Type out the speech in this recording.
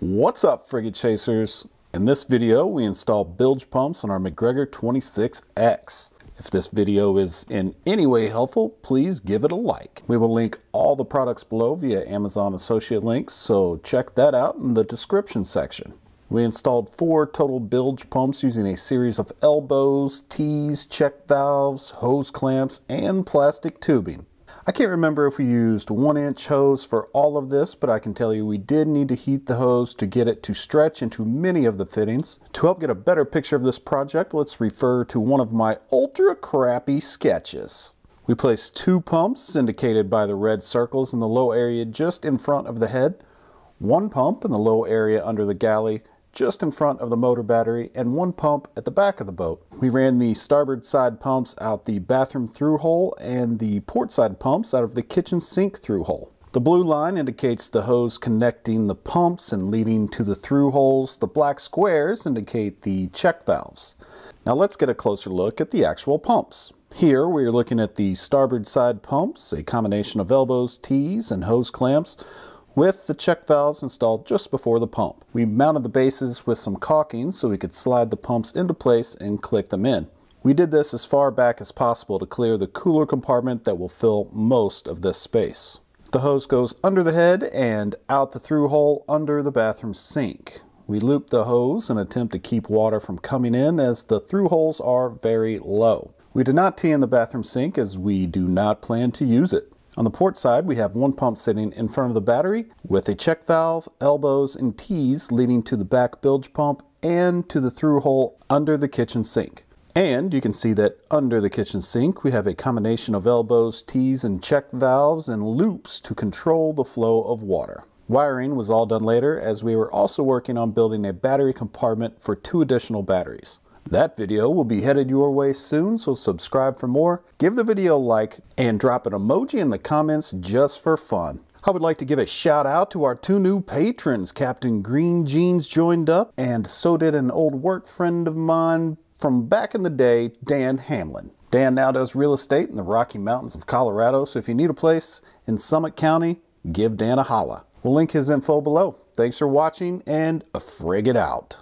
What's up frigate chasers? In this video we install bilge pumps on our McGregor 26X. If this video is in any way helpful, please give it a like. We will link all the products below via Amazon associate links, so check that out in the description section. We installed four total bilge pumps using a series of elbows, T's, check valves, hose clamps, and plastic tubing. I can't remember if we used one inch hose for all of this, but I can tell you we did need to heat the hose to get it to stretch into many of the fittings. To help get a better picture of this project, let's refer to one of my ultra crappy sketches. We placed two pumps indicated by the red circles in the low area just in front of the head, one pump in the low area under the galley, just in front of the motor battery and one pump at the back of the boat. We ran the starboard side pumps out the bathroom through hole and the port side pumps out of the kitchen sink through hole. The blue line indicates the hose connecting the pumps and leading to the through holes. The black squares indicate the check valves. Now let's get a closer look at the actual pumps. Here we are looking at the starboard side pumps, a combination of elbows, T's, and hose clamps with the check valves installed just before the pump. We mounted the bases with some caulking so we could slide the pumps into place and click them in. We did this as far back as possible to clear the cooler compartment that will fill most of this space. The hose goes under the head and out the through hole under the bathroom sink. We loop the hose and attempt to keep water from coming in as the through holes are very low. We did not tee in the bathroom sink as we do not plan to use it. On the port side, we have one pump sitting in front of the battery with a check valve, elbows, and T's leading to the back bilge pump and to the through hole under the kitchen sink. And you can see that under the kitchen sink, we have a combination of elbows, T's, and check valves and loops to control the flow of water. Wiring was all done later as we were also working on building a battery compartment for two additional batteries. That video will be headed your way soon, so subscribe for more. Give the video a like and drop an emoji in the comments just for fun. I would like to give a shout out to our two new patrons. Captain Green Jeans joined up, and so did an old work friend of mine from back in the day, Dan Hamlin. Dan now does real estate in the Rocky Mountains of Colorado, so if you need a place in Summit County, give Dan a holla. We'll link his info below. Thanks for watching and frig it out.